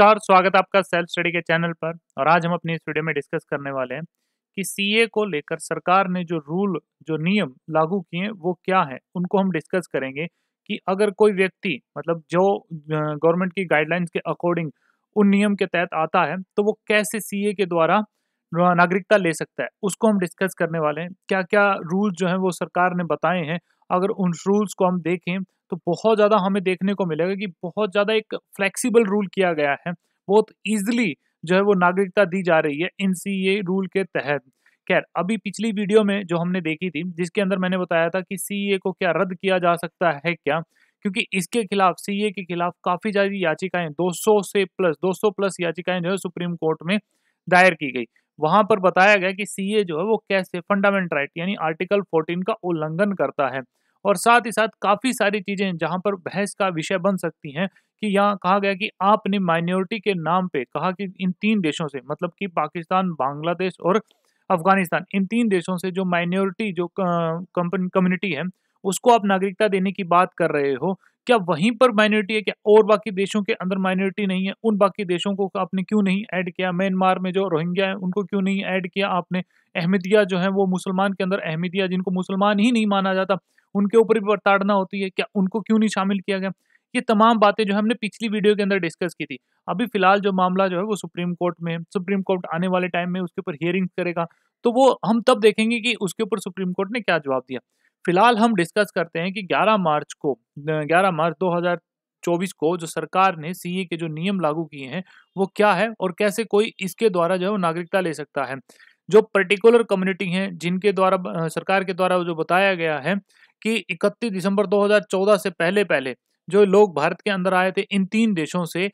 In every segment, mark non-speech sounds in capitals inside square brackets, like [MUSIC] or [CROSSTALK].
नमस्कार स्वागत है आपका सेल्फ स्टडी के चैनल पर और आज हम अपनी इस वीडियो में डिस्कस करने वाले हैं कि सीए को लेकर सरकार ने जो रूल जो नियम लागू किए वो क्या है उनको हम डिस्कस करेंगे कि अगर कोई व्यक्ति मतलब जो गवर्नमेंट की गाइडलाइंस के अकॉर्डिंग उन नियम के तहत आता है तो वो कैसे सी के द्वारा नागरिकता ले सकता है उसको हम डिस्कस करने वाले हैं क्या क्या रूल जो हैं वो सरकार ने बताए हैं अगर उन रूल्स को हम देखें तो बहुत ज़्यादा हमें देखने को मिलेगा कि बहुत ज़्यादा एक फ्लेक्सिबल रूल किया गया है बहुत ईजिली जो है वो नागरिकता दी जा रही है एन रूल के तहत खैर अभी पिछली वीडियो में जो हमने देखी थी जिसके अंदर मैंने बताया था कि सी को क्या रद्द किया जा सकता है क्या क्योंकि इसके खिलाफ सी के खिलाफ काफ़ी सारी याचिकाएं 200 से प्लस 200 प्लस याचिकाएं जो है सुप्रीम कोर्ट में दायर की गई वहां पर बताया गया कि सी जो है वो कैसे फंडामेंट राइट यानी आर्टिकल 14 का उल्लंघन करता है और साथ ही साथ काफ़ी सारी चीज़ें जहां पर बहस का विषय बन सकती हैं कि यहाँ कहा गया कि आपने माइनॉरिटी के नाम पे कहा कि इन तीन देशों से मतलब कि पाकिस्तान बांग्लादेश और अफगानिस्तान इन तीन देशों से जो माइनॉरिटी जो कम्युनिटी है उसको आप नागरिकता देने की बात कर रहे हो क्या वहीं पर माइनॉरिटी है क्या और बाकी देशों के अंदर माइनॉरिटी नहीं है उन बाकी देशों को आपने क्यों नहीं ऐड किया म्यांमार में जो रोहिंग्या है उनको क्यों नहीं ऐड किया आपने अहमदिया जो है वो मुसलमान के अंदर अहमदिया जिनको मुसलमान ही नहीं माना जाता उनके ऊपर भी प्रताड़ना होती है क्या उनको क्यों नहीं शामिल किया गया ये तमाम बातें जो हमने पिछली वीडियो के अंदर डिस्कस की थी अभी फिलहाल जो मामला जो है वो सुप्रीम कोर्ट में सुप्रीम कोर्ट आने वाले टाइम में उसके ऊपर हियरिंग करेगा तो वो हम तब देखेंगे कि उसके ऊपर सुप्रीम कोर्ट ने क्या जवाब दिया फिलहाल हम डिस्कस करते हैं कि 11 मार्च को 11 मार्च 2024 को जो सरकार ने सीए के जो नियम लागू किए हैं वो क्या है और कैसे कोई इसके द्वारा जो है वो नागरिकता ले सकता है जो पर्टिकुलर कम्युनिटी हैं जिनके द्वारा सरकार के द्वारा जो बताया गया है कि 31 दिसंबर 2014 से पहले पहले जो लोग भारत के अंदर आए थे इन तीन देशों से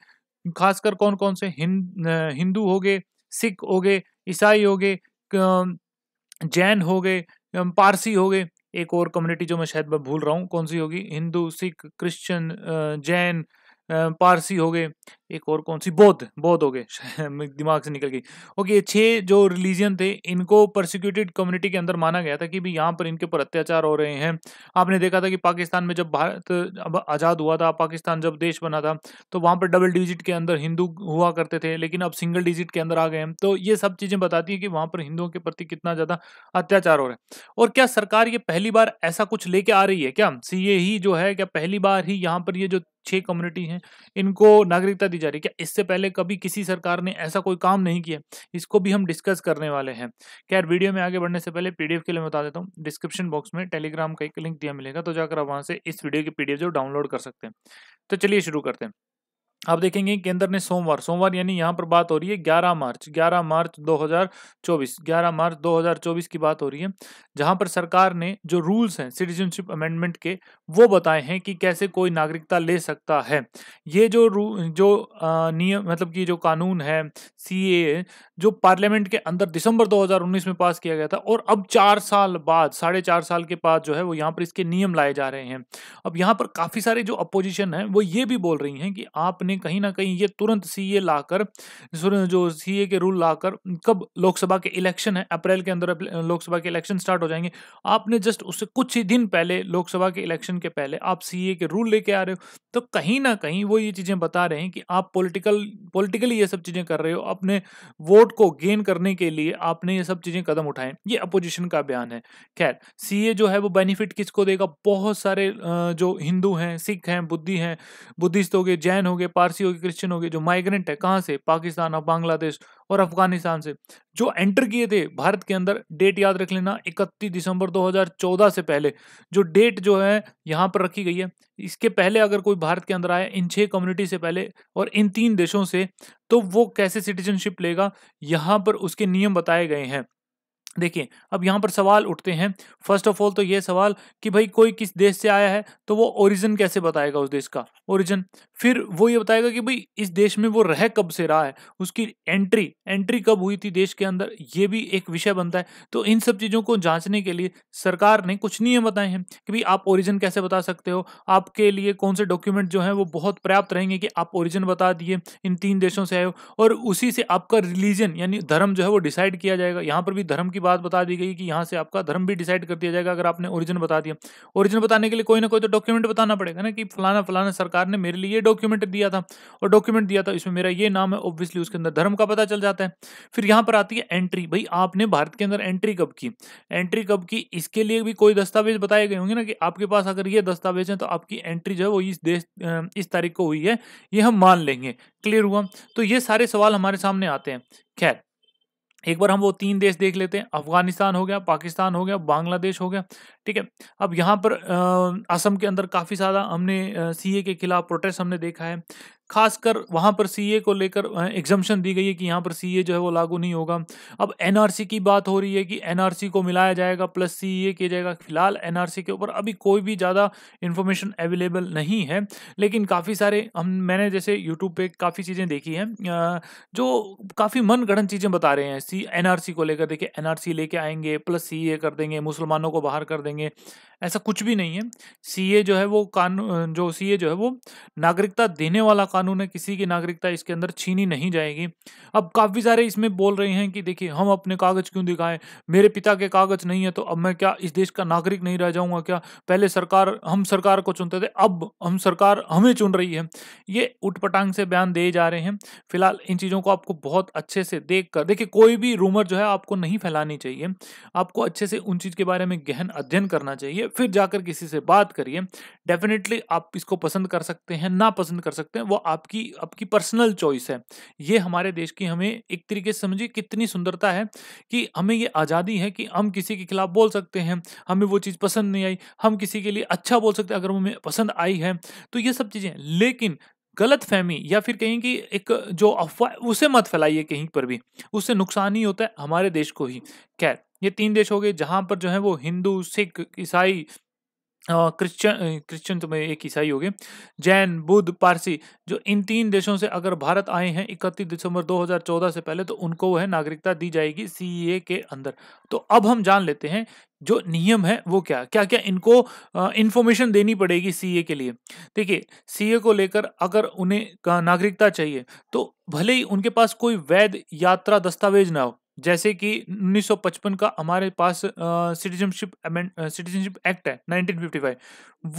खासकर कौन कौन से हिंद हिंदू हो गए सिख हो गए ईसाई हो गए जैन हो गए पारसी हो गए एक और कम्युनिटी जो मैं शायद मैं भूल रहा हूँ कौन सी होगी हिंदू सिख क्रिश्चियन जैन पारसी हो गए एक और कौन सी बौद्ध बौद्ध हो गए [LAUGHS] दिमाग से निकल गई ओके ये छः जो रिलीजन थे इनको प्रोसिक्यूटेड कम्युनिटी के अंदर माना गया था कि भी यहाँ पर इनके ऊपर अत्याचार हो रहे हैं आपने देखा था कि पाकिस्तान में जब भारत अब आज़ाद हुआ था पाकिस्तान जब देश बना था तो वहाँ पर डबल डिजिट के अंदर हिंदू हुआ करते थे लेकिन अब सिंगल डिजिट के अंदर आ गए हैं तो ये सब चीज़ें बताती है कि वहाँ पर हिंदुओं के प्रति कितना ज़्यादा अत्याचार हो रहा है और क्या सरकार ये पहली बार ऐसा कुछ लेके आ रही है क्या सी ही जो है क्या पहली बार ही यहाँ पर ये जो छह कम्युनिटी हैं इनको नागरिकता दी जा रही है क्या इससे पहले कभी किसी सरकार ने ऐसा कोई काम नहीं किया इसको भी हम डिस्कस करने वाले हैं खैर वीडियो में आगे बढ़ने से पहले पीडीएफ के लिए मैं बता देता हूँ डिस्क्रिप्शन बॉक्स में टेलीग्राम का एक लिंक दिया मिलेगा तो जाकर आप वहाँ से इस वीडियो की पीडीएफ जो डाउनलोड कर सकते हैं तो चलिए शुरू करते हैं आप देखेंगे केंद्र ने सोमवार सोमवार यानी यहाँ पर बात हो रही है 11 मार्च 11 मार्च 2024 11 मार्च 2024 की बात हो रही है जहां पर सरकार ने जो रूल्स हैं सिटीजनशिप अमेंडमेंट के वो बताए हैं कि कैसे कोई नागरिकता ले सकता है ये जो रू जो नियम मतलब कि जो कानून है सी जो पार्लियामेंट के अंदर दिसंबर 2019 में पास किया गया था और अब चार साल बाद साढ़े चार साल के बाद जो है वो यहाँ पर इसके नियम लाए जा रहे हैं अब यहाँ पर काफ़ी सारे जो अपोजिशन है वो ये भी बोल रही हैं कि आपने कहीं ना कहीं ये तुरंत सी ए लाकर जो सी ए के रूल लाकर कब लोकसभा के इलेक्शन है अप्रैल के अंदर लोकसभा के इलेक्शन स्टार्ट हो जाएंगे आपने जस्ट उससे कुछ ही दिन पहले लोकसभा के इलेक्शन के पहले आप सी ए के रूल लेके आ रहे हो तो कहीं ना कहीं वो ये चीज़ें बता रहे हैं कि आप पोलिटिकल पोलिटिकली ये सब चीज़ें कर रहे हो अपने वोट वोट को गेन करने के लिए आपने ये सब चीजें कदम उठाए ये अपोजिशन का बयान है खैर सी जो है वो बेनिफिट किसको देगा बहुत सारे जो हिंदू हैं सिख हैं बुद्धि हैं बुद्धिस्ट हो गए जैन हो गए पारसी हो गए क्रिश्चियन हो गए जो माइग्रेंट है कहाँ से पाकिस्तान और बांग्लादेश और अफगानिस्तान से जो एंटर किए थे भारत के अंदर डेट याद रख लेना 31 दिसंबर 2014 से पहले जो डेट जो है यहाँ पर रखी गई है इसके पहले अगर कोई भारत के अंदर आया इन छह कम्युनिटी से पहले और इन तीन देशों से तो वो कैसे सिटीजनशिप लेगा यहाँ पर उसके नियम बताए गए हैं देखिए अब यहाँ पर सवाल उठते हैं फर्स्ट ऑफ ऑल तो ये सवाल कि भाई कोई किस देश से आया है तो वो ओरिजिन कैसे बताएगा उस देश का ओरिजिन फिर वो ये बताएगा कि भाई इस देश में वो रह कब से रहा है उसकी एंट्री एंट्री कब हुई थी देश के अंदर ये भी एक विषय बनता है तो इन सब चीज़ों को जांचने के लिए सरकार ने कुछ नियम बताए हैं कि भाई आप ओरिजिन कैसे बता सकते हो आपके लिए कौन से डॉक्यूमेंट जो हैं वो बहुत पर्याप्त रहेंगे कि आप ओरिजिन बता दिए इन तीन देशों से आए हो और उसी से आपका रिलीजन यानी धर्म जो है वो डिसाइड किया जाएगा यहाँ पर भी धर्म की बात बता दी गई कि यहाँ से आपका धर्म भी डिसाइड कर दिया जाएगा अगर आपने ओरिजिन बता दिया ओरिजिन बताने के लिए कोई ना कोई तो डॉक्यूमेंट बताना पड़ेगा ना कि फलाना फलाना सरकार ने मेरे लिए डॉक्यूमेंट दिया था और डॉक्यूमेंट दिया था इसमें मेरा ये नाम है ऑब्वियसली उसके अंदर धर्म का पता चल जाता है फिर यहाँ पर आती है एंट्री भाई आपने भारत के अंदर एंट्री कब की एंट्री कब की इसके लिए भी कोई दस्तावेज बताए गए होंगे ना कि आपके पास अगर ये दस्तावेज है तो आपकी एंट्री जो है वो इस देश इस तारीख को हुई है ये हम मान लेंगे क्लियर हुआ तो ये सारे सवाल हमारे सामने आते हैं खैर एक बार हम वो तीन देश देख लेते हैं अफगानिस्तान हो गया पाकिस्तान हो गया बांग्लादेश हो गया ठीक है अब यहाँ पर असम के अंदर काफ़ी सारा हमने सीए के खिलाफ प्रोटेस्ट हमने देखा है खासकर वहाँ पर सीए को लेकर एग्जम्पन दी गई है कि यहाँ पर सीए जो है वो लागू नहीं होगा अब एनआरसी की बात हो रही है कि एनआरसी को मिलाया जाएगा प्लस सीए किया जाएगा फिलहाल एनआरसी के ऊपर अभी कोई भी ज़्यादा इन्फॉर्मेशन अवेलेबल नहीं है लेकिन काफ़ी सारे हम मैंने जैसे यूट्यूब पे काफ़ी चीज़ें देखी हैं जो काफ़ी मन चीज़ें बता रहे हैं सी एन को लेकर देखिए एनआरसी लेके आएंगे प्लस सी कर देंगे मुसलमानों को बाहर कर देंगे ऐसा कुछ भी नहीं है सीए जो है वो कानून जो सीए जो है वो नागरिकता देने वाला कानून है किसी की नागरिकता इसके अंदर छीनी नहीं जाएगी अब काफ़ी सारे इसमें बोल रहे हैं कि देखिए हम अपने कागज़ क्यों दिखाएं मेरे पिता के कागज़ नहीं है तो अब मैं क्या इस देश का नागरिक नहीं रह जाऊँगा क्या पहले सरकार हम सरकार को चुनते थे अब हम सरकार हमें चुन रही है ये उटपटांग से बयान दिए जा रहे हैं फिलहाल इन चीज़ों को आपको बहुत अच्छे से देख कर देखिए कोई भी रूमर जो है आपको नहीं फैलानी चाहिए आपको अच्छे से उन चीज़ के बारे में गहन अध्ययन करना चाहिए कीजिए फिर जाकर किसी से बात करिए डेफिनेटली आप इसको पसंद कर सकते हैं ना पसंद कर सकते हैं वो आपकी आपकी पर्सनल चॉइस है ये हमारे देश की हमें एक तरीके से समझिए कितनी सुंदरता है कि हमें ये आज़ादी है कि हम किसी के खिलाफ बोल सकते हैं हमें वो चीज़ पसंद नहीं आई हम किसी के लिए अच्छा बोल सकते हैं अगर हमें पसंद आई है तो ये सब चीज़ें लेकिन गलत फहमी या फिर कहीं कि एक जो अफवाह उसे मत फैलाइए कहीं पर भी उससे नुकसान ही होता है हमारे देश को ही खैर ये तीन देश हो गए जहाँ पर जो है वो हिंदू सिख ईसाई क्रिश्चियन क्रिश्चियन तो मैं एक ईसाई हो गए जैन बुद्ध पारसी जो इन तीन देशों से अगर भारत आए हैं इकतीस दिसंबर 2014 से पहले तो उनको वह नागरिकता दी जाएगी सी e के अंदर तो अब हम जान लेते हैं जो नियम है वो क्या क्या क्या इनको इन्फॉर्मेशन देनी पड़ेगी सी e के लिए देखिए सी e को लेकर अगर उन्हें नागरिकता चाहिए तो भले ही उनके पास कोई वैध यात्रा दस्तावेज ना हो जैसे कि 1955 का हमारे पास सिटीजनशिप सिटीजनशिप एक्ट है 1955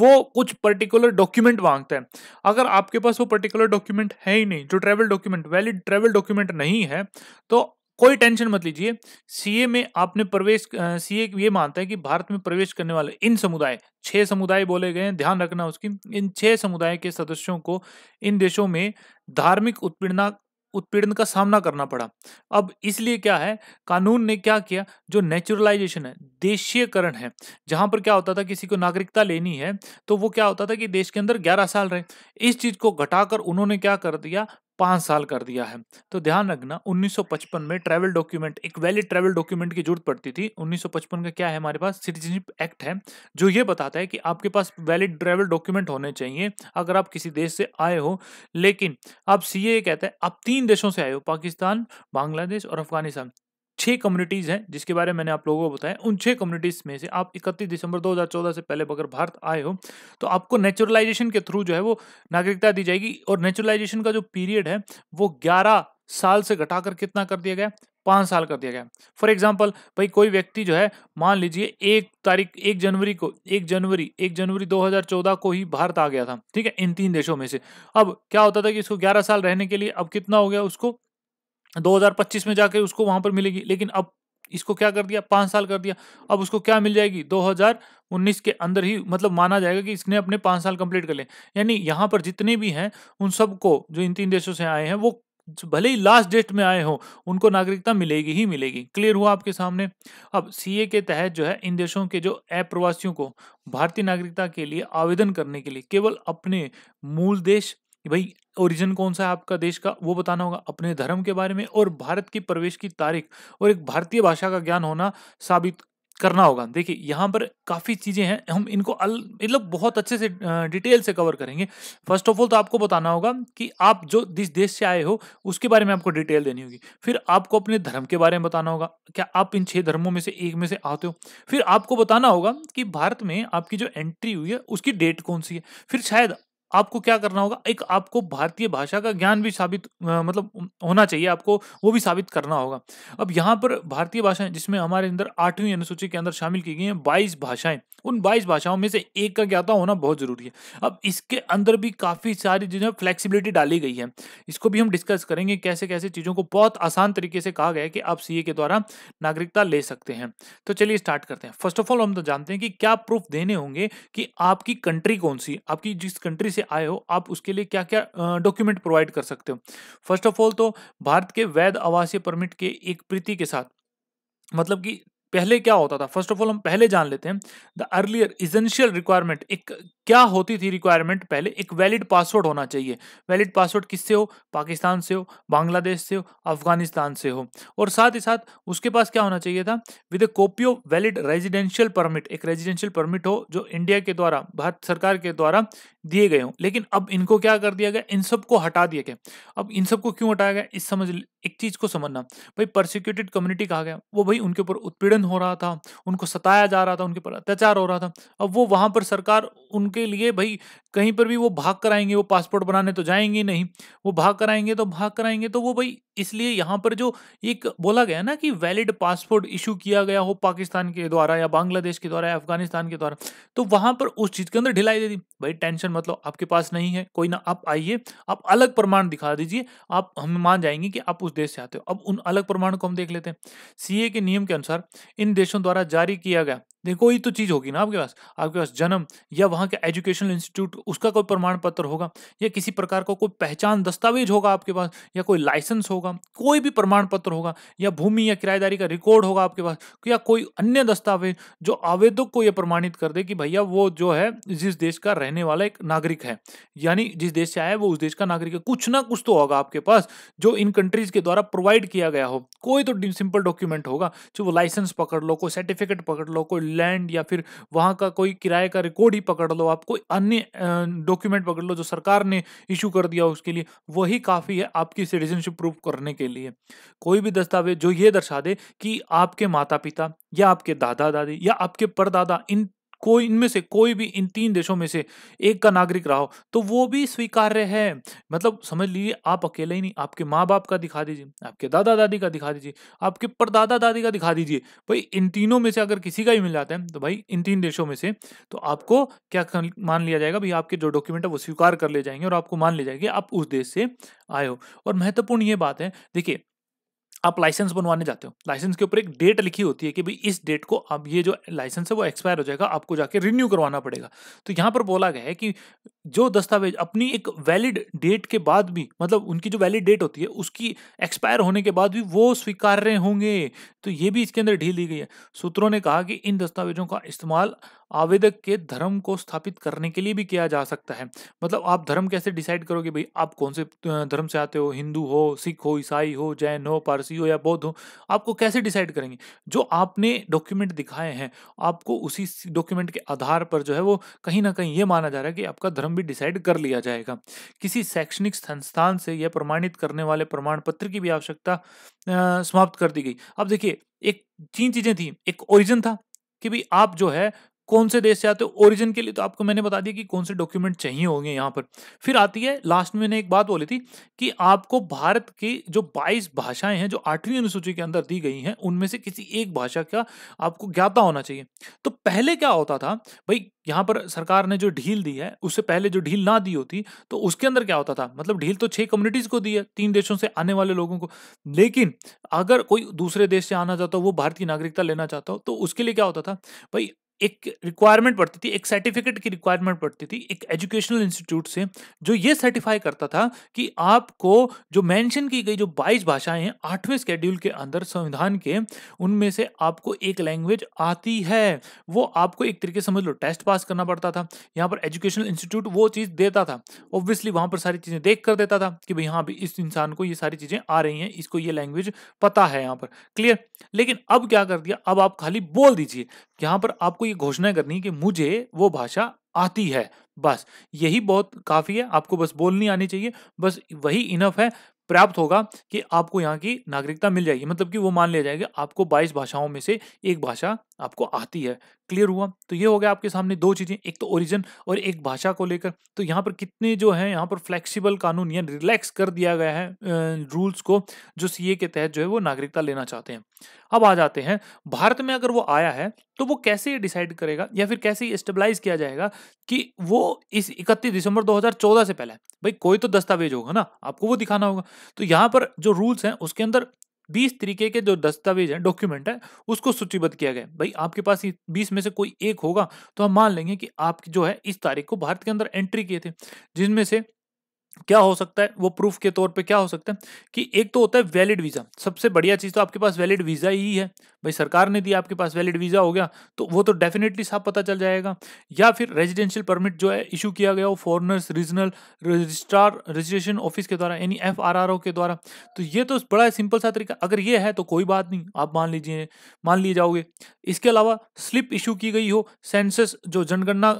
वो कुछ पर्टिकुलर डॉक्यूमेंट मांगता है अगर आपके पास वो पर्टिकुलर डॉक्यूमेंट है ही नहीं जो travel document valid travel document नहीं है तो कोई टेंशन मत लीजिए सीए में आपने प्रवेश सीए ये मानता है कि भारत में प्रवेश करने वाले इन समुदाय छह समुदाय बोले गए हैं ध्यान रखना उसकी इन छह समुदाय के सदस्यों को इन देशों में धार्मिक उत्पीड़ना उत्पीड़न का सामना करना पड़ा अब इसलिए क्या है कानून ने क्या किया जो नेचुरलाइजेशन है देशीयकरण है जहां पर क्या होता था किसी को नागरिकता लेनी है तो वो क्या होता था कि देश के अंदर ग्यारह साल रहे इस चीज को घटाकर उन्होंने क्या कर दिया पाँच साल कर दिया है तो ध्यान रखना 1955 में ट्रैवल डॉक्यूमेंट एक वैलिड ट्रैवल डॉक्यूमेंट की जरूरत पड़ती थी 1955 का क्या है हमारे पास सिटीजनशिप एक्ट है जो ये बताता है कि आपके पास वैलिड ट्रैवल डॉक्यूमेंट होने चाहिए अगर आप किसी देश से आए हो लेकिन अब सी कहता है आप तीन देशों से आए हो पाकिस्तान बांग्लादेश और अफगानिस्तान छः कम्युनिटीज़ हैं जिसके बारे में मैंने आप लोगों को बताया उन छः कम्युनिटीज़ में से आप 31 दिसंबर 2014 से पहले अगर भारत आए हो तो आपको नेचुरलाइजेशन के थ्रू जो है वो नागरिकता दी जाएगी और नेचुरलाइजेशन का जो पीरियड है वो ग्यारह साल से घटाकर कितना कर दिया गया पाँच साल कर दिया गया फॉर एग्जाम्पल भाई कोई व्यक्ति जो है मान लीजिए एक तारीख एक जनवरी को एक जनवरी एक जनवरी 2014 को ही भारत आ गया था ठीक है इन तीन देशों में से अब क्या होता था कि इसको 11 साल रहने के लिए अब कितना हो गया उसको 2025 में जाके उसको वहां पर मिलेगी लेकिन अब इसको क्या कर दिया पाँच साल कर दिया अब उसको क्या मिल जाएगी 2019 के अंदर ही मतलब माना जाएगा कि इसने अपने पाँच साल कंप्लीट कर ले यानी यहाँ पर जितने भी हैं उन सबको जो इन तीन देशों से आए हैं वो भले ही लास्ट डेट में आए हो उनको नागरिकता मिलेगी ही मिलेगी क्लियर हुआ आपके सामने अब सीए के तहत जो है इन देशों के जो अप्रवासियों को भारतीय नागरिकता के लिए आवेदन करने के लिए केवल अपने मूल देश कि भाई ओरिजिन कौन सा है आपका देश का वो बताना होगा अपने धर्म के बारे में और भारत के प्रवेश की तारीख और एक भारतीय भाषा का ज्ञान होना साबित करना होगा देखिए यहाँ पर काफ़ी चीज़ें हैं हम इनको अल मतलब बहुत अच्छे से डिटेल से कवर करेंगे फर्स्ट ऑफ ऑल तो आपको बताना होगा कि आप जो जिस देश से आए हो उसके बारे में आपको डिटेल देनी होगी फिर आपको अपने धर्म के बारे में बताना होगा क्या आप इन छः धर्मों में से एक में से आते हो फिर आपको बताना होगा कि भारत में आपकी जो एंट्री हुई है उसकी डेट कौन सी है फिर शायद आपको क्या करना होगा एक आपको भारतीय भाषा का ज्ञान भी साबित मतलब होना चाहिए आपको वो भी साबित करना होगा अब यहाँ पर भारतीय भाषाएं जिसमें हमारे अंदर आठवीं अनुसूची के अंदर शामिल की गई हैं बाईस भाषाएं उन बाईस भाषाओं में से एक का ज्ञाता होना बहुत जरूरी है अब इसके अंदर भी काफ़ी सारी जो है फ्लेक्सिबिलिटी डाली गई है इसको भी हम डिस्कस करेंगे कैसे कैसे चीज़ों को बहुत आसान तरीके से कहा गया है कि आप सी के द्वारा नागरिकता ले सकते हैं तो चलिए स्टार्ट करते हैं फर्स्ट ऑफ ऑल हम तो जानते हैं कि क्या प्रूफ देने होंगे कि आपकी कंट्री कौन सी आपकी जिस कंट्री से आए हो आप उसके लिए क्या क्या डॉक्यूमेंट प्रोवाइड कर सकते हो फर्स्ट ऑफ ऑल तो भारत के वैध आवासीय परमिट के एक प्रीति के साथ मतलब कि पहले क्या होता था फर्स्ट ऑफ ऑल हम पहले जान लेते हैं द अर्लियर इजेंशियल रिक्वायरमेंट एक क्या होती थी रिक्वायरमेंट पहले एक वैलिड पासवर्ड होना चाहिए वैलिड पासवर्ड किससे हो पाकिस्तान से हो बांग्लादेश से हो अफगानिस्तान से हो और साथ ही साथ उसके पास क्या होना चाहिए था with a copy of valid residential permit एक रेजिडेंशियल परमिट हो जो इंडिया के द्वारा भारत सरकार के द्वारा दिए गए हों लेकिन अब इनको क्या कर दिया गया इन सबको हटा दिया गया अब इन सबको क्यों हटाया गया इस समझ एक चीज को समझना भाई परसिक्यूटेड कम्युनिटी कहा गया वो भाई उनके ऊपर उत्पीड़न हो रहा था उनको सताया जा रहा था उनके ऊपर अत्याचार हो रहा था अब वो वहां पर सरकार उनके के लिए भाई कहीं पर भी वो भाग कराएंगे वो पासपोर्ट बनाने तो जाएंगे नहीं वो भाग कराएंगे तो भाग कराएंगे तो वो भाई इसलिए यहाँ पर जो एक बोला गया ना कि वैलिड पासपोर्ट इशू किया गया हो पाकिस्तान के द्वारा या बांग्लादेश के द्वारा या अफगानिस्तान के द्वारा तो वहाँ पर उस चीज के अंदर ढिलाई दे दी भाई टेंशन मतलब आपके पास नहीं है कोई ना आप आइए आप अलग प्रमाण दिखा दीजिए आप हम मान जाएंगे कि आप उस देश से आते हो अब उन अलग प्रमाण को हम देख लेते हैं सी के नियम के अनुसार इन देशों द्वारा जारी किया गया देखो ही तो चीज़ होगी ना आपके पास आपके पास जन्म या वहाँ के एजुकेशनल इंस्टीट्यूट उसका कोई प्रमाण पत्र होगा या किसी प्रकार का को कोई पहचान दस्तावेज होगा आपके पास या कोई लाइसेंस होगा कोई भी प्रमाण पत्र होगा या भूमि या किराएदारी का रिकॉर्ड होगा आपके पास या कोई अन्य दस्तावेज जो आवेदक को यह प्रमाणित कर दे कि भैया वो जो है जिस देश का रहने वाला एक नागरिक है यानी जिस देश से आया वो उस देश का नागरिक है कुछ ना कुछ तो होगा आपके पास जो इन कंट्रीज के द्वारा प्रोवाइड किया गया हो कोई तो सिंपल डॉक्यूमेंट होगा जो वो लाइसेंस पकड़ लो कोई सर्टिफिकेट पकड़ लो कोई लैंड या फिर वहाँ का कोई किराए का रिकॉर्ड ही पकड़ लो आप कोई अन्य डॉक्यूमेंट पकड़ लो जो सरकार ने इशू कर दिया उसके लिए वही काफ़ी है आपकी सिटीजनशिप प्रूफ करने के लिए कोई भी दस्तावेज जो ये दर्शा दे कि आपके माता पिता या आपके दादा दादी या आपके परदादा इन कोई इनमें से कोई भी इन तीन देशों में से एक का नागरिक रहा हो तो वो भी स्वीकार्य है मतलब समझ लीजिए आप अकेले ही नहीं आपके माँ बाप का दिखा दीजिए आपके दादा दादी का दिखा दीजिए आपके परदादा दादी का दिखा दीजिए भाई इन तीनों में से अगर किसी का ही मिल जाता है तो भाई इन तीन देशों में से तो आपको क्या मान लिया जाएगा भाई आपके जो डॉक्यूमेंट है वो स्वीकार कर ले जाएंगे और आपको मान लिया जाएगा आप उस देश से आए हो और महत्वपूर्ण ये बात है देखिए आप लाइसेंस बनवाने जाते हो लाइसेंस के ऊपर एक डेट लिखी होती है कि भाई इस डेट को अब ये जो लाइसेंस है वो एक्सपायर हो जाएगा आपको जाके रिन्यू करवाना पड़ेगा तो यहाँ पर बोला गया है कि जो दस्तावेज अपनी एक वैलिड डेट के बाद भी मतलब उनकी जो वैलिड डेट होती है उसकी एक्सपायर होने के बाद भी वो स्वीकार्य होंगे तो ये भी इसके अंदर ढील दी गई है सूत्रों ने कहा कि इन दस्तावेजों का इस्तेमाल आवेदक के धर्म को स्थापित करने के लिए भी किया जा सकता है मतलब आप धर्म कैसे डिसाइड करोगे भाई आप कौन से धर्म से आते हो हिंदू हो सिख हो ईसाई हो जैन हो पारसी हो या बौद्ध हो आपको कैसे डिसाइड करेंगे जो आपने डॉक्यूमेंट दिखाए हैं आपको उसी डॉक्यूमेंट के आधार पर जो है वो कहीं ना कहीं ये माना जा रहा है कि आपका धर्म भी डिसाइड कर लिया जाएगा किसी शैक्षणिक संस्थान से यह प्रमाणित करने वाले प्रमाण पत्र की भी आवश्यकता समाप्त कर दी गई अब देखिए एक तीन चीजें थी एक ओरिजिन था कि भाई आप जो है कौन से देश से आते हो ओरिजिन के लिए तो आपको मैंने बता दिया कि कौन से डॉक्यूमेंट चाहिए होंगे यहाँ पर फिर आती है लास्ट में मैंने एक बात बोली थी कि आपको भारत की जो 22 भाषाएं हैं जो आठवीं अनुसूची के अंदर दी गई हैं उनमें से किसी एक भाषा का आपको ज्ञाता होना चाहिए तो पहले क्या होता था भाई यहाँ पर सरकार ने जो ढील दी है उससे पहले जो ढील ना दी होती तो उसके अंदर क्या होता था मतलब ढील तो छह कम्युनिटीज को दी है तीन देशों से आने वाले लोगों को लेकिन अगर कोई दूसरे देश से आना चाहता हो वो भारतीय नागरिकता लेना चाहता हो तो उसके लिए क्या होता था भाई एक रिक्वायरमेंट पड़ती थी एक सर्टिफिकेट की रिक्वायरमेंट पड़ती थी एक एजुकेशनल इंस्टीट्यूट से जो ये सर्टिफाई करता था कि आपको जो मेंशन की गई जो 22 भाषाएं हैं आठवें स्केड्यूल के अंदर संविधान के उनमें से आपको एक लैंग्वेज आती है वो आपको एक तरीके समझ लो टेस्ट पास करना पड़ता था यहाँ पर एजुकेशनल इंस्टीट्यूट वो चीज़ देता था ऑब्वियसली वहाँ पर सारी चीज़ें देख कर देता था कि भाई हाँ भी इस इंसान को ये सारी चीज़ें आ रही हैं इसको ये लैंग्वेज पता है यहाँ पर क्लियर लेकिन अब क्या कर दिया अब आप खाली बोल दीजिए यहाँ पर आपको ये घोषणा करनी है कि मुझे वो भाषा आती है बस यही बहुत काफ़ी है आपको बस बोलनी आनी चाहिए बस वही इनफ है प्राप्त होगा कि आपको यहाँ की नागरिकता मिल जाएगी मतलब कि वो मान लिया जाएगा आपको 22 भाषाओं में से एक भाषा आपको आती है क्लियर हुआ तो ये हो गया आपके सामने दो चीज़ें एक तो ओरिजिन और एक भाषा को लेकर तो यहाँ पर कितने जो है यहाँ पर फ्लेक्सिबल कानून या रिलैक्स कर दिया गया है रूल्स को जो सीए के तहत जो है वो नागरिकता लेना चाहते हैं अब आ जाते हैं भारत में अगर वो आया है तो वो कैसे डिसाइड करेगा या फिर कैसे स्टेबलाइज किया जाएगा कि वो इस इकतीस दिसंबर दो से पहले भाई कोई तो दस्तावेज होगा ना आपको वो दिखाना होगा तो यहाँ पर जो रूल्स हैं उसके अंदर बीस तरीके के जो दस्तावेज है डॉक्यूमेंट है उसको सूचीबद्ध किया गया भाई आपके पास बीस में से कोई एक होगा तो हम मान लेंगे कि आप जो है इस तारीख को भारत के अंदर एंट्री किए थे जिनमें से क्या हो सकता है वो प्रूफ के तौर पे क्या हो सकता है कि एक तो होता है वैलिड वीज़ा सबसे बढ़िया चीज़ तो आपके पास वैलिड वीज़ा ही है भाई सरकार ने दिया आपके पास वैलिड वीज़ा हो गया तो वो तो डेफिनेटली साफ पता चल जाएगा या फिर रेजिडेंशियल परमिट जो है इशू किया गया हो foreigners regional registrar registration office के द्वारा यानी एफ के द्वारा तो ये तो बड़ा सिंपल सा तरीका अगर ये है तो कोई बात नहीं आप मान लीजिए मान लिए जाओगे इसके अलावा स्लिप इशू की गई हो सेंसस जो जनगणना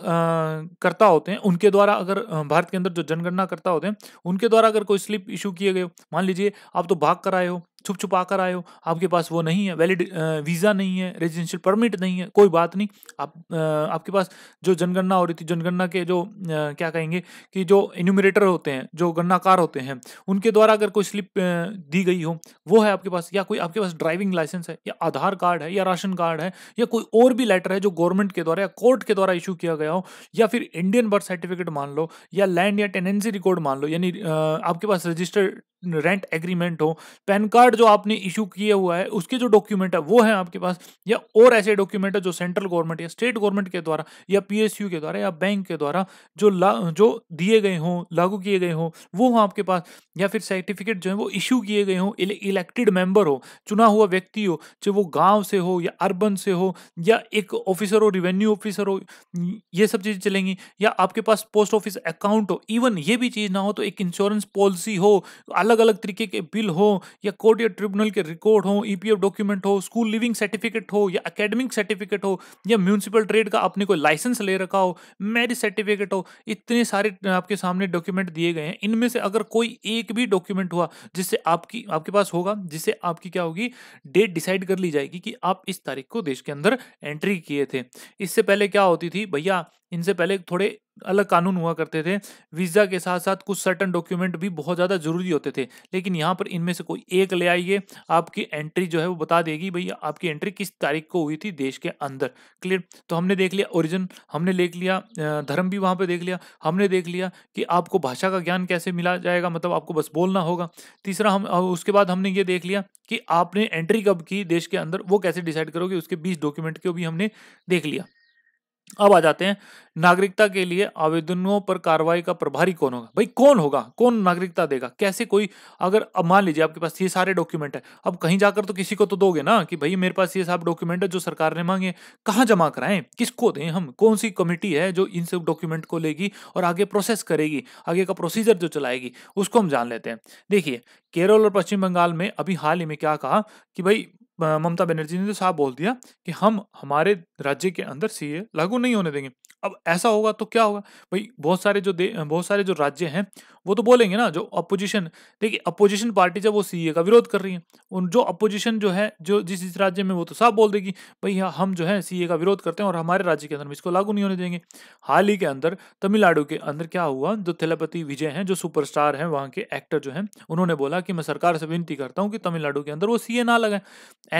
करता होते हैं उनके द्वारा अगर भारत के अंदर जो जनगणना करता होते हैं हैं उनके द्वारा अगर कोई स्लिप इशू किए गए मान लीजिए आप तो भाग कर आए हो छुप छुपा कर आए हो आपके पास वो नहीं है वैलिड वीज़ा नहीं है रेजिडेंशियल परमिट नहीं है कोई बात नहीं आप आपके पास जो जनगणना हो रही थी जनगणना के जो क्या कहेंगे कि जो इन्यूमरेटर होते हैं जो गणनाकार होते हैं उनके द्वारा अगर कोई स्लिप दी गई हो वो है आपके पास या कोई आपके पास ड्राइविंग लाइसेंस है या आधार कार्ड है या राशन कार्ड है या कोई और भी लेटर है जो गवर्नमेंट के द्वारा या कोर्ट के द्वारा इशू किया गया हो या फिर इंडियन बर्थ सर्टिफिकेट मान लो या लैंड या टेनेंसी रिकॉर्ड मान लो यानी आपके पास रजिस्टर्ड रेंट एग्रीमेंट हो पैन कार्ड जो आपने इशू किया हुआ है उसके जो डॉक्यूमेंट है वो है आपके पास या और ऐसे डॉक्यूमेंट है जो सेंट्रल गवर्नमेंट या स्टेट गवर्नमेंट के द्वारा या पीएसयू के द्वारा या बैंक के द्वारा जो ला जो दिए गए हों लागू किए गए हों वो हो आपके पास या फिर सर्टिफिकेट जो है वो इशू किए गए हों इलेक्टेड मेंबर हो चुना हुआ व्यक्ति हो चाहे वो गाँव से हो या अर्बन से हो या एक ऑफिसर हो रिवेन्यू ऑफिसर हो ये सब चीज़ें चलेंगी या आपके पास पोस्ट ऑफिस अकाउंट हो इवन ये भी चीज़ ना हो तो एक इंश्योरेंस पॉलिसी हो अलग अलग तरीके के बिल हो या कोर्ट या ट्रिब्यूनल के रिकॉर्ड हो ईपीएफ e डॉक्यूमेंट हो स्कूल लिविंग सर्टिफिकेट हो या अकेडमिक सर्टिफिकेट हो या म्यूनसिपल ट्रेड का आपने कोई लाइसेंस ले रखा हो मैरिज सर्टिफिकेट हो इतने सारे आपके सामने डॉक्यूमेंट दिए गए हैं इनमें से अगर कोई एक भी डॉक्यूमेंट हुआ जिससे आपकी आपके पास होगा जिससे आपकी क्या होगी डेट डिसाइड कर ली जाएगी कि आप इस तारीख को देश के अंदर एंट्री किए थे इससे पहले क्या होती थी भैया इनसे पहले थोड़े अलग कानून हुआ करते थे वीज़ा के साथ साथ कुछ सर्टन डॉक्यूमेंट भी बहुत ज़्यादा ज़रूरी होते थे लेकिन यहाँ पर इनमें से कोई एक ले आइए आपकी एंट्री जो है वो बता देगी भई आपकी एंट्री किस तारीख को हुई थी देश के अंदर क्लियर तो हमने देख लिया ओरिजिन हमने देख लिया धर्म भी वहाँ पर देख लिया हमने देख लिया कि आपको भाषा का ज्ञान कैसे मिला जाएगा मतलब आपको बस बोलना होगा तीसरा हम उसके बाद हमने ये देख लिया कि आपने एंट्री कब की देश के अंदर वो कैसे डिसाइड करोगे उसके बीस डॉक्यूमेंट को भी हमने देख लिया अब आ जाते हैं नागरिकता के लिए आवेदनों पर कार्रवाई का प्रभारी कौन होगा भाई कौन होगा कौन नागरिकता देगा कैसे कोई अगर अब मान लीजिए आपके पास ये सारे डॉक्यूमेंट है अब कहीं जाकर तो किसी को तो दोगे ना कि भाई मेरे पास ये सब डॉक्यूमेंट है जो सरकार ने मांगे कहाँ जमा कराएं किसको दें हम कौन सी कमेटी है जो इन सब डॉक्यूमेंट को लेगी और आगे प्रोसेस करेगी आगे का प्रोसीजर जो चलाएगी उसको हम जान लेते हैं देखिए केरल और पश्चिम बंगाल में अभी हाल ही में क्या कहा कि भाई ममता बनर्जी ने तो साफ बोल दिया कि हम हमारे राज्य के अंदर सीए लागू नहीं होने देंगे अब ऐसा होगा तो क्या होगा भाई बहुत सारे जो बहुत सारे जो राज्य हैं वो तो बोलेंगे ना जो अपोजिशन देखिए अपोजिशन पार्टी जब वो सीए e का विरोध कर रही है उन जो अपोजिशन जो है जो जिस जिस राज्य में वो तो साफ बोल देगी भाई हम जो है सीए e का विरोध करते हैं और हमारे राज्य के अंदर इसको लागू नहीं होने देंगे हाल ही के अंदर तमिलनाडु के अंदर क्या हुआ जो थेलापति विजय हैं जो सुपरस्टार हैं वहाँ के एक्टर जो हैं उन्होंने बोला कि मैं सरकार से विनती करता हूँ कि तमिलनाडु के अंदर वो सीए e ना लगाएं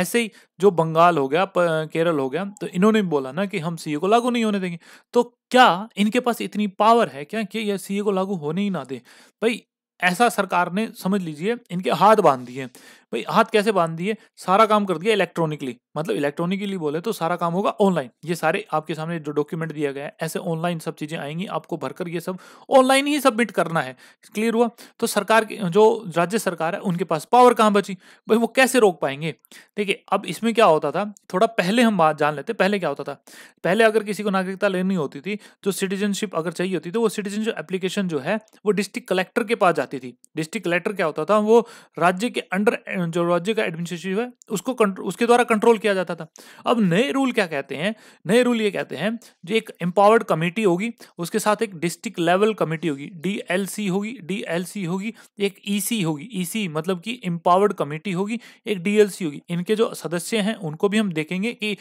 ऐसे ही जो बंगाल हो गया केरल हो गया तो इन्होंने बोला ना कि हम सीए को लागू नहीं होने देंगे तो क्या इनके पास इतनी पावर है क्या कि यह सीए को लागू होने ही ना दे भाई ऐसा सरकार ने समझ लीजिए इनके हाथ बांध दिए भाई हाथ कैसे बांध दिए सारा काम कर दिया इलेक्ट्रॉनिकली मतलब इलेक्ट्रॉनिकली बोले तो सारा काम होगा ऑनलाइन ये सारे आपके सामने जो डॉक्यूमेंट दिया गया है ऐसे ऑनलाइन सब चीज़ें आएंगी आपको भरकर ये सब ऑनलाइन ही सबमिट करना है क्लियर हुआ तो सरकार की जो राज्य सरकार है उनके पास पावर कहाँ बची भाई वो कैसे रोक पाएंगे देखिए अब इसमें क्या होता था थोड़ा पहले हम बात जान लेते पहले क्या होता था पहले अगर किसी को नागरिकता लेनी होती थी जो सिटीजनशिप अगर चाहिए होती तो वो सिटीजनशिप एप्लीकेशन जो है वो डिस्ट्रिक्ट कलेक्टर के पास जाती थी डिस्ट्रिक्ट कलेक्टर क्या होता था वो राज्य के अंडर जो राज्य का एडमिनिस्ट्रेटिव है उसको उसके द्वारा कंट्रोल किया जाता था अब नए रूल क्या कहते हैं नए रूल ये कहते हैं जो एक एम्पावर्ड कमेटी होगी उसके साथ एक डिस्ट्रिक्ट लेवल कमेटी होगी डीएलसी होगी डीएलसी होगी एक ईसी e होगी ईसी e मतलब कि एम्पावर्ड कमेटी होगी एक डीएलसी होगी इनके जो सदस्य हैं उनको भी हम देखेंगे कि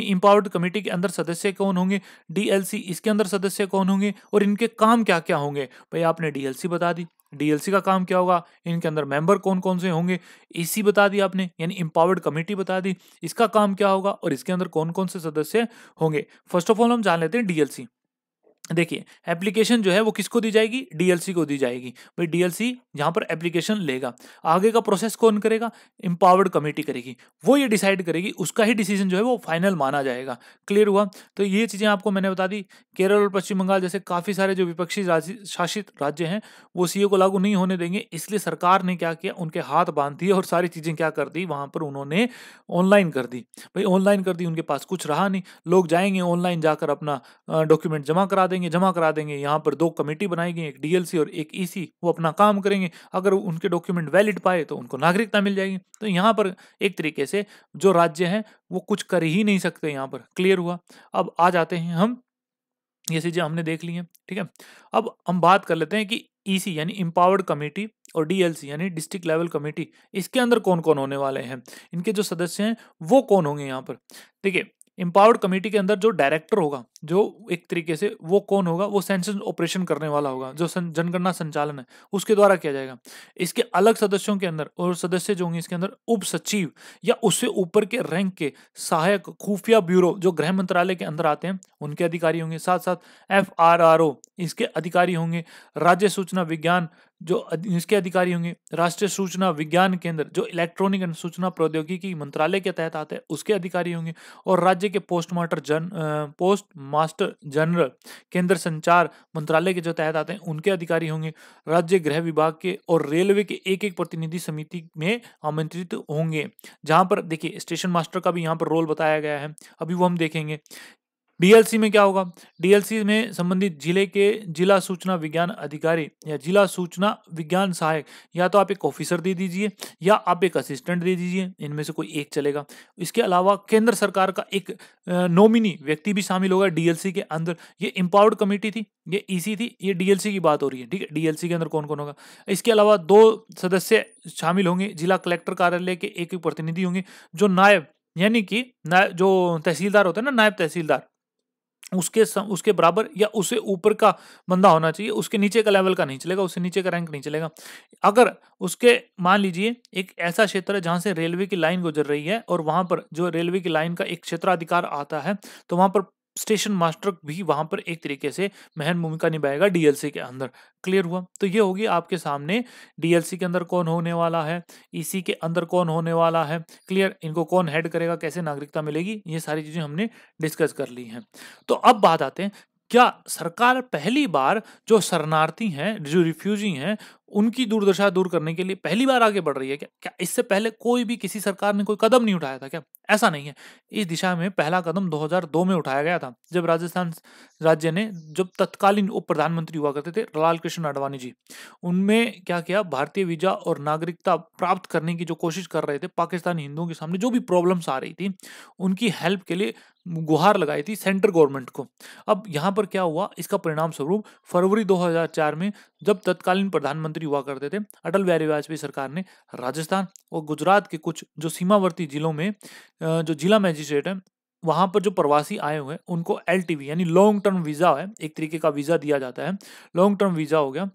इम्पावर्ड कमेटी के अंदर सदस्य कौन होंगे डीएलसी इसके अंदर सदस्य कौन होंगे और इनके काम क्या क्या होंगे भाई आपने डीएलसी बता दी डीएलसी का काम क्या होगा इनके अंदर मेंबर कौन कौन से होंगे एसी बता दी आपने यानी इम्पावर्ड कमेटी बता दी इसका काम क्या होगा और इसके अंदर कौन कौन से सदस्य होंगे फर्स्ट ऑफ ऑल हम जान लेते हैं डीएलसी देखिए एप्लीकेशन जो है वो किसको दी जाएगी डीएलसी को दी जाएगी भाई डीएलसी यहाँ पर एप्लीकेशन लेगा आगे का प्रोसेस कौन करेगा इम्पावर्ड कमेटी करेगी वो ये डिसाइड करेगी उसका ही डिसीजन जो है वो फाइनल माना जाएगा क्लियर हुआ तो ये चीज़ें आपको मैंने बता दी केरल और पश्चिम बंगाल जैसे काफ़ी सारे जो विपक्षी शासित राज्य हैं वो सी e को लागू नहीं होने देंगे इसलिए सरकार ने क्या किया उनके हाथ बांध दिए और सारी चीज़ें क्या कर दी वहाँ पर उन्होंने ऑनलाइन कर दी भाई ऑनलाइन कर दी उनके पास कुछ रहा नहीं लोग जाएंगे ऑनलाइन जाकर अपना डॉक्यूमेंट जमा करा देंगे जमा करा देंगे यहाँ पर दो कमेटी बनाई गई एक डीएलसी और एक ईसी e वो अपना काम करेंगे अगर उनके डॉक्यूमेंट वैलिड पाए तो उनको नागरिकता मिल जाएगी तो यहाँ पर एक तरीके से जो राज्य हैं वो कुछ कर ही नहीं सकते यहाँ पर क्लियर हुआ अब आ जाते हैं हम ये चीज़ें हमने देख ली हैं ठीक है अब हम बात कर लेते हैं कि ईसी e यानी इम्पावर्ड कमेटी और डीएलसी यानी डिस्ट्रिक्ट लेवल कमेटी इसके अंदर कौन कौन होने वाले हैं इनके जो सदस्य हैं वो कौन होंगे यहाँ पर देखिए एम्पावर्ड कमेटी के अंदर जो डायरेक्टर होगा जो एक तरीके से वो कौन होगा वो सेंसस ऑपरेशन करने वाला होगा जो जनगणना संचालन है उसके द्वारा किया जाएगा इसके अलग सदस्यों के अंदर और सदस्य जो होंगे इसके अंदर उप सचिव या उससे ऊपर के रैंक के सहायक खुफिया ब्यूरो जो गृह मंत्रालय के अंदर आते हैं उनके अधिकारी होंगे साथ साथ एफ इसके अधिकारी होंगे राज्य सूचना विज्ञान जो इसके अधिकारी होंगे राष्ट्रीय सूचना विज्ञान केंद्र जो इलेक्ट्रॉनिक एंड सूचना प्रौद्योगिकी मंत्रालय के तहत आते हैं उसके अधिकारी होंगे और राज्य के पोस्ट जन पोस्ट मास्टर जनरल केंद्र संचार मंत्रालय के जो तहत आते हैं उनके अधिकारी होंगे राज्य गृह विभाग के और रेलवे के एक एक प्रतिनिधि समिति में आमंत्रित होंगे जहाँ पर देखिए स्टेशन मास्टर का भी यहाँ पर रोल बताया गया है अभी वो हम देखेंगे डीएलसी में क्या होगा डीएलसी में संबंधित जिले के जिला सूचना विज्ञान अधिकारी या जिला सूचना विज्ञान सहायक या तो आप एक ऑफिसर दे दीजिए या आप एक असिस्टेंट दे दीजिए इनमें से कोई एक चलेगा इसके अलावा केंद्र सरकार का एक नॉमिनी व्यक्ति भी शामिल होगा डीएलसी के अंदर ये इम्पावर्ड कमेटी थी ये ईसी थी ये डीएलसी की बात हो रही है ठीक है डीएलसी के अंदर कौन कौन होगा इसके अलावा दो सदस्य शामिल होंगे जिला कलेक्टर कार्यालय के एक एक प्रतिनिधि होंगे जो नायब यानी कि जो तहसीलदार होते हैं ना नायब तहसीलदार उसके सम, उसके बराबर या उससे ऊपर का बंदा होना चाहिए उसके नीचे का लेवल का नहीं चलेगा उससे नीचे का रैंक नहीं चलेगा अगर उसके मान लीजिए एक ऐसा क्षेत्र है जहाँ से रेलवे की लाइन गुजर रही है और वहाँ पर जो रेलवे की लाइन का एक क्षेत्राधिकार आता है तो वहाँ पर स्टेशन मास्टर भी वहां पर एक तरीके से महन भूमिका निभाएगा डीएलसी के अंदर क्लियर हुआ तो ये होगी आपके सामने डीएलसी के अंदर कौन होने वाला है ईसी के अंदर कौन होने वाला है क्लियर इनको कौन हेड करेगा कैसे नागरिकता मिलेगी ये सारी चीजें हमने डिस्कस कर ली हैं तो अब बात आते हैं क्या सरकार पहली बार जो शरणार्थी हैं जो रिफ्यूजी हैं उनकी दुर्दशा दूर करने के लिए पहली बार आगे बढ़ रही है क्या क्या इससे पहले कोई भी किसी सरकार ने कोई कदम नहीं उठाया था क्या ऐसा नहीं है इस दिशा में पहला कदम 2002 में उठाया गया था जब राजस्थान राज्य ने जब तत्कालीन उप प्रधानमंत्री हुआ करते थे लाल कृष्ण आडवाणी जी उनमें क्या किया भारतीय वीजा और नागरिकता प्राप्त करने की जो कोशिश कर रहे थे पाकिस्तानी हिंदुओं के सामने जो भी प्रॉब्लम्स आ रही थी उनकी हेल्प के लिए गुहार लगाई थी सेंट्रल गवर्नमेंट को अब यहाँ पर क्या हुआ इसका परिणाम स्वरूप फरवरी 2004 में जब तत्कालीन प्रधानमंत्री हुआ करते थे अटल बिहारी वाजपेयी सरकार ने राजस्थान और गुजरात के कुछ जो सीमावर्ती जिलों में जो जिला मैजिस्ट्रेट हैं वहाँ पर जो प्रवासी आए हुए हैं उनको एल यानी लॉन्ग टर्म वीज़ा है एक तरीके का वीज़ा दिया जाता है लॉन्ग टर्म वीज़ा हो गया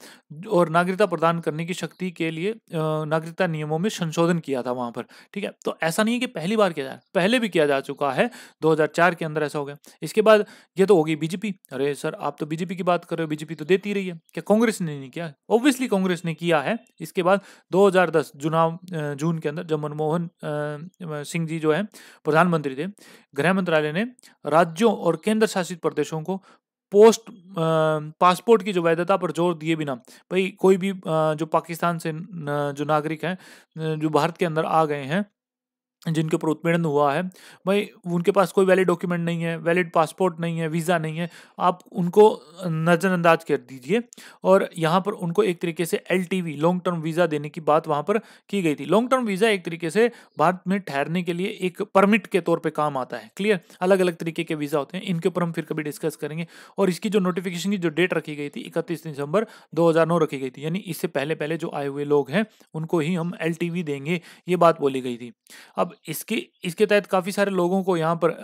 और नागरिकता प्रदान करने की शक्ति के लिए नागरिकता नियमों में संशोधन किया था वहाँ पर ठीक है तो ऐसा नहीं है कि पहली बार किया जाए पहले भी किया जा चुका है दो के अंदर ऐसा हो गया इसके बाद ये तो होगी बीजेपी अरे सर आप तो बीजेपी की बात कर रहे हो बीजेपी तो देती रही है क्या कांग्रेस ने नहीं किया ऑब्वियसली कांग्रेस ने किया है इसके बाद दो चुनाव जून के अंदर जब मनमोहन सिंह जी जो है प्रधानमंत्री थे गृह मंत्रालय ने राज्यों और केंद्र शासित प्रदेशों को पोस्ट पासपोर्ट की जो वैधता पर जोर दिए बिना भाई कोई भी जो पाकिस्तान से जो नागरिक हैं जो भारत के अंदर आ गए हैं जिनके ऊपर उत्पीड़न हुआ है भाई उनके पास कोई वैलिड डॉक्यूमेंट नहीं है वैलिड पासपोर्ट नहीं है वीज़ा नहीं है आप उनको नज़रअंदाज कर दीजिए और यहाँ पर उनको एक तरीके से एल लॉन्ग टर्म वीज़ा देने की बात वहाँ पर की गई थी लॉन्ग टर्म वीज़ा एक तरीके से भारत में ठहरने के लिए एक परमिट के तौर पर काम आता है क्लियर अलग अलग तरीके के वीज़ा होते हैं इनके ऊपर हम फिर कभी डिस्कस करेंगे और इसकी जो नोटिफिकेशन की जो डेट रखी गई थी इकतीस दिसंबर दो रखी गई थी यानी इससे पहले पहले जो आए हुए लोग हैं उनको ही हम एल देंगे ये बात बोली गई थी अब इसके इसके तहत काफ़ी सारे लोगों को यहाँ पर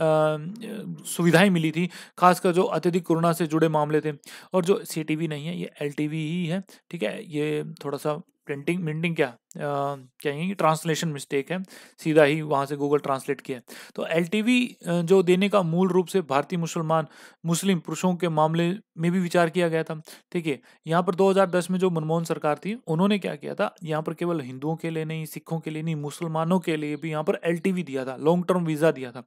सुविधाएं मिली थी खासकर जो अत्यधिक कोरोना से जुड़े मामले थे और जो सी नहीं है ये एल ही है ठीक है ये थोड़ा सा प्रिंटिंग मिंटिंग क्या कहेंगे ट्रांसलेशन मिस्टेक है सीधा ही वहाँ से गूगल ट्रांसलेट किया है तो एल जो देने का मूल रूप से भारतीय मुसलमान मुस्लिम पुरुषों के मामले में भी विचार किया गया था ठीक है यहाँ पर 2010 में जो मनमोहन सरकार थी उन्होंने क्या किया था यहाँ पर केवल हिंदुओं के लिए नहीं सिखों के लिए नहीं मुसलमानों के लिए भी यहाँ पर एल दिया था लॉन्ग टर्म वीज़ा दिया था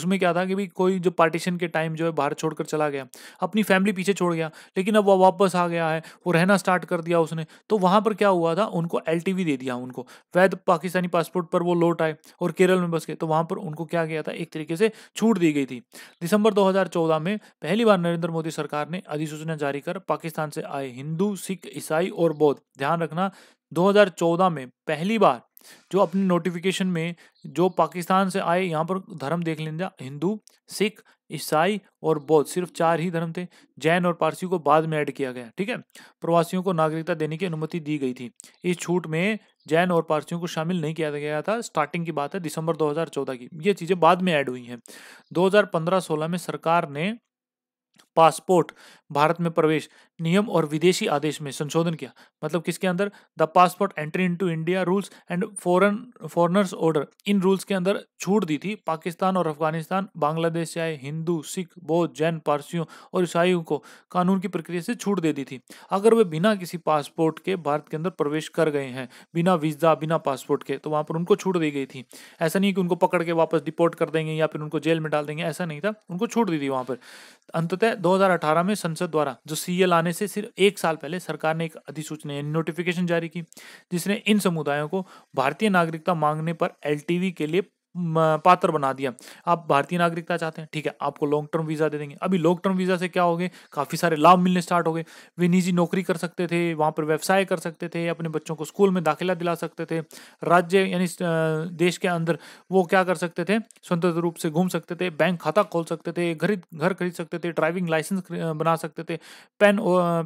उसमें क्या था कि भाई कोई जो पार्टीशन के टाइम जो है भारत छोड़ चला गया अपनी फैमिली पीछे छोड़ गया लेकिन अब वह वापस आ गया है वो रहना स्टार्ट कर दिया उसने तो वहाँ पर क्या हुआ था उनको एल दे दिया दिया उनको वैध पाकिस्तानी पासपोर्ट पर वो लौट आए और केरल में बस गए तो वहां पर उनको क्या गया था एक तरीके से छूट दी गई थी दिसंबर 2014 में पहली बार नरेंद्र मोदी सरकार ने अधिसूचना जारी कर पाकिस्तान से आए हिंदू सिख ईसाई और बौद्ध ध्यान रखना 2014 में पहली बार जो अपने नोटिफिकेशन में जो पाकिस्तान से आए यहाँ पर धर्म देख लेना हिंदू सिख ईसाई और बौद्ध सिर्फ चार ही धर्म थे जैन और पारसी को बाद में ऐड किया गया ठीक है प्रवासियों को नागरिकता देने की अनुमति दी गई थी इस छूट में जैन और पारसियों को शामिल नहीं किया गया था स्टार्टिंग की बात है दिसंबर 2014 की ये चीज़ें बाद में ऐड हुई हैं 2015-16 में सरकार ने पासपोर्ट भारत में प्रवेश नियम और विदेशी आदेश में संशोधन किया मतलब किसके अंदर the passport entry into India rules and foreign foreigners order इन रूल्स के अंदर छूट दी थी पाकिस्तान और अफगानिस्तान बांग्लादेश से आए हिंदू सिख बौद्ध जैन पारसियों और ईसाइयों को कानून की प्रक्रिया से छूट दे दी थी अगर वे बिना किसी पासपोर्ट के भारत के अंदर प्रवेश कर गए हैं बिना वीजा बिना पासपोर्ट के तो वहां पर उनको छूट दी गई थी ऐसा नहीं कि उनको पकड़ के वापस डिपोर्ट कर देंगे या फिर उनको जेल में डाल देंगे ऐसा नहीं था उनको छूट दी थी वहां पर अंततः दो में संसद द्वारा जो सी आने से सिर्फ एक साल पहले सरकार ने एक अधिसूचना यानी नोटिफिकेशन जारी की जिसने इन समुदायों को भारतीय नागरिकता मांगने पर एल के लिए पात्र बना दिया आप भारतीय नागरिकता चाहते हैं ठीक है आपको लॉन्ग टर्म वीज़ा दे देंगे अभी लॉन्ग टर्म वीज़ा से क्या हो गए काफ़ी सारे लाभ मिलने स्टार्ट हो गए वे निजी नौकरी कर सकते थे वहाँ पर व्यवसाय कर सकते थे अपने बच्चों को स्कूल में दाखिला दिला सकते थे राज्य यानी देश के अंदर वो क्या कर सकते थे स्वतंत्र रूप से घूम सकते थे बैंक खाता खोल सकते थे घर घर खरीद सकते थे ड्राइविंग लाइसेंस बना सकते थे पैन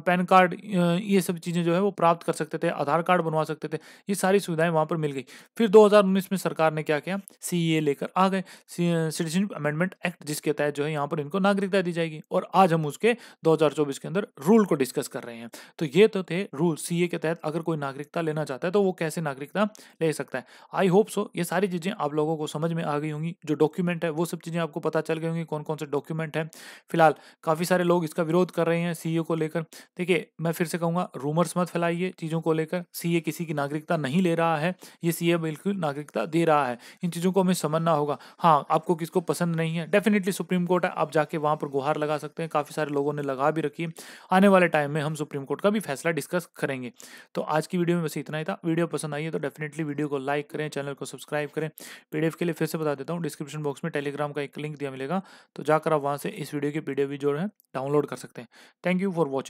पैन कार्ड ये सब चीज़ें जो है वो प्राप्त कर सकते थे आधार कार्ड बनवा सकते थे ये सारी सुविधाएं वहाँ पर मिल गई फिर दो में सरकार ने क्या किया सी ए लेकर आ गए सिटीजनशिप अमेंडमेंट एक्ट जिसके तहत जो है यहाँ पर इनको नागरिकता दी जाएगी और आज हम उसके 2024 के अंदर रूल को डिस्कस कर रहे हैं तो ये तो थे रूल सीए के तहत अगर कोई नागरिकता लेना चाहता है तो वो कैसे नागरिकता ले सकता है आई होप सो ये सारी चीज़ें आप लोगों को समझ में आ गई होंगी जो डॉक्यूमेंट है वो सब चीज़ें आपको पता चल गई होंगी कौन कौन से डॉक्यूमेंट हैं फिलहाल काफ़ी सारे लोग इसका विरोध कर रहे हैं सी को लेकर देखिए मैं फिर से कहूँगा रूमर्स मत फैलाइए चीज़ों को लेकर सी किसी की नागरिकता नहीं ले रहा है ये सी बिल्कुल नागरिकता दे रहा है इन चीज़ों को हमें समझना होगा हाँ आपको किसको पसंद नहीं है डेफिनेटली सुप्रीम कोर्ट है आप जाके वहाँ पर गुहार लगा सकते हैं काफ़ी सारे लोगों ने लगा भी रखी है आने वाले टाइम में हम सुप्रीम कोर्ट का भी फैसला डिस्कस करेंगे तो आज की वीडियो में बस इतना ही था वीडियो पसंद आई है तो डेफिनेटली वीडियो को लाइक करें चैनल को सब्सक्राइब करें पीडीएफ के लिए फिर से बता देता हूँ डिस्क्रिप्शन बॉक्स में टेलीग्राम का एक लिंक दिया मिलेगा तो जाकर आप वहाँ से इस वीडियो की पीडीएफ भी जो है डाउनलोड कर सकते हैं थैंक यू फॉर वॉचिंग